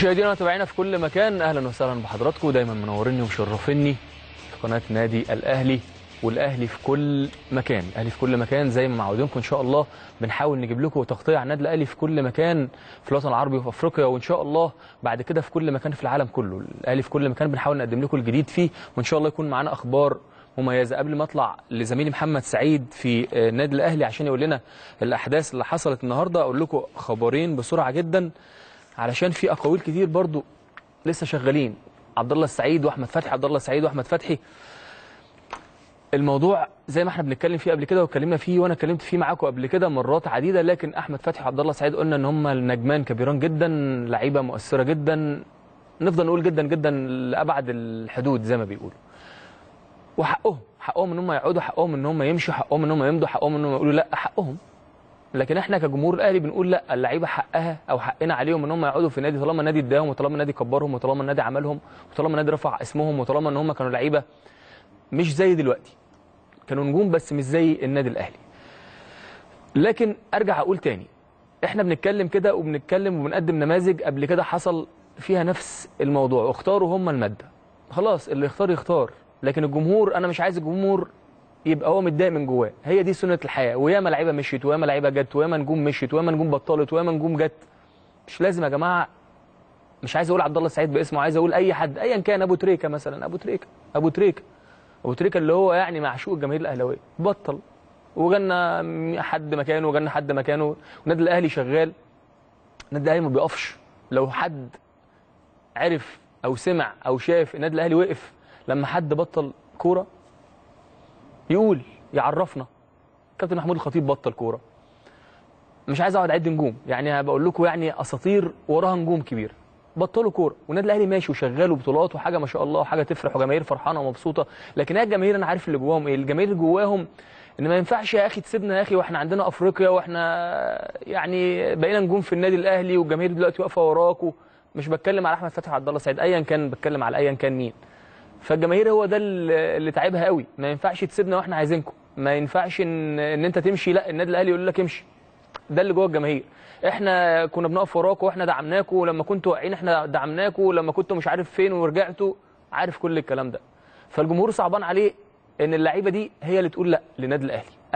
مشاهدينا ومتابعينا في كل مكان اهلا وسهلا بحضراتكم دايما منورني ومشرفني في قناه نادي الاهلي والاهلي في كل مكان الاهلي في كل مكان زي ما معودينكم ان شاء الله بنحاول نجيب لكم تغطيه عن النادي الاهلي في كل مكان في الوطن العربي وفي افريقيا وان شاء الله بعد كده في كل مكان في العالم كله الاهلي في كل مكان بنحاول نقدم لكم الجديد فيه وان شاء الله يكون معانا اخبار مميزه قبل ما اطلع لزميلي محمد سعيد في النادي آه، الاهلي عشان يقول لنا الاحداث اللي حصلت النهارده اقول لكم خبرين بسرعه جدا علشان في اقاويل كتير برضو لسه شغالين عبد الله السعيد واحمد فتحي عبد الله السعيد واحمد فتحي الموضوع زي ما احنا بنتكلم فيه قبل كده واتكلمنا فيه وانا اتكلمت فيه معاكم قبل كده مرات عديده لكن احمد فتحي وعبد الله سعيد قلنا ان هم نجمان كبيران جدا لعيبه مؤثره جدا نفضل نقول جدا جدا لابعد الحدود زي ما بيقولوا وحقهم حقهم ان هم يقعدوا حقهم ان هم يمشوا حقهم ان هم يمضوا حقهم ان هم يقولوا لا حقهم لكن احنا كجمهور الاهلي بنقول لا اللعيبه حقها او حقنا عليهم ان هم يقعدوا في النادي طالما النادي اداهم وطالما النادي كبرهم وطالما النادي عملهم وطالما النادي رفع اسمهم وطالما ان هم كانوا لعيبه مش زي دلوقتي كانوا نجوم بس مش زي النادي الاهلي لكن ارجع اقول تاني احنا بنتكلم كده وبنتكلم وبنقدم نماذج قبل كده حصل فيها نفس الموضوع اختاروا هم الماده خلاص اللي يختار يختار لكن الجمهور انا مش عايز الجمهور يبقى هو متضايق من جواه هي دي سنه الحياه وياما لعيبه مشيت وياما لعيبه جت وياما نجوم مشيت وياما نجوم بطلت وياما نجوم جت مش لازم يا جماعه مش عايز اقول عبد الله السعيد باسمه عايز اقول اي حد ايا كان ابو تريكه مثلا ابو تريكه ابو تريكه ابو تريكه اللي هو يعني معشوق الجماهير الاهلاويه بطل وجالنا حد مكانه وجالنا حد مكانه والنادي الاهلي شغال النادي الاهلي ما بيقفش لو حد عرف او سمع او شاف النادي الاهلي وقف لما حد بطل كوره يقول يعرفنا كابتن محمود الخطيب بطل كوره مش عايز اقعد اعد نجوم يعني بقول لكم يعني اساطير وراها نجوم كبير بطلوا كوره والنادي الاهلي ماشي وشغال وبطولات وحاجه ما شاء الله وحاجه تفرح وجماهير فرحانه ومبسوطه لكن هي الجماهير انا عارف اللي جواهم ايه الجماهير اللي جواهم ان ما ينفعش يا اخي تسيبنا يا اخي واحنا عندنا افريقيا واحنا يعني بقينا نجوم في النادي الاهلي والجماهير دلوقتي واقفه وراك مش بتكلم على احمد فتحي عبد الله سعيد ايا كان بتكلم على ايا كان مين فالجماهير هو ده اللي تعبها قوي ما ينفعش تسيبنا واحنا عايزينكم ما ينفعش ان ان انت تمشي لا النادي الاهلي يقول لك امشي ده اللي جوه الجماهير احنا كنا بنقف وراكم واحنا دعمناكم ولما كنتوا واقعين احنا دعمناكم ولما كنتوا مش عارف فين ورجعتوا عارف كل الكلام ده فالجمهور صعبان عليه ان اللعيبه دي هي اللي تقول لا للنادي الاهلي